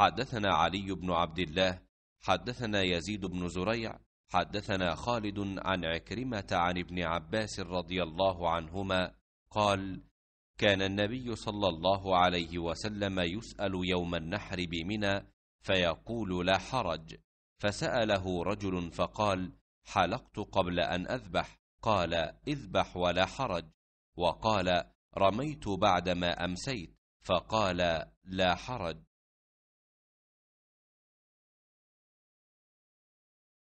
حدثنا علي بن عبد الله حدثنا يزيد بن زريع حدثنا خالد عن عكرمه عن ابن عباس رضي الله عنهما قال كان النبي صلى الله عليه وسلم يسال يوم النحر بمنى فيقول لا حرج فساله رجل فقال حلقت قبل ان اذبح قال اذبح ولا حرج وقال رميت بعدما امسيت فقال لا حرج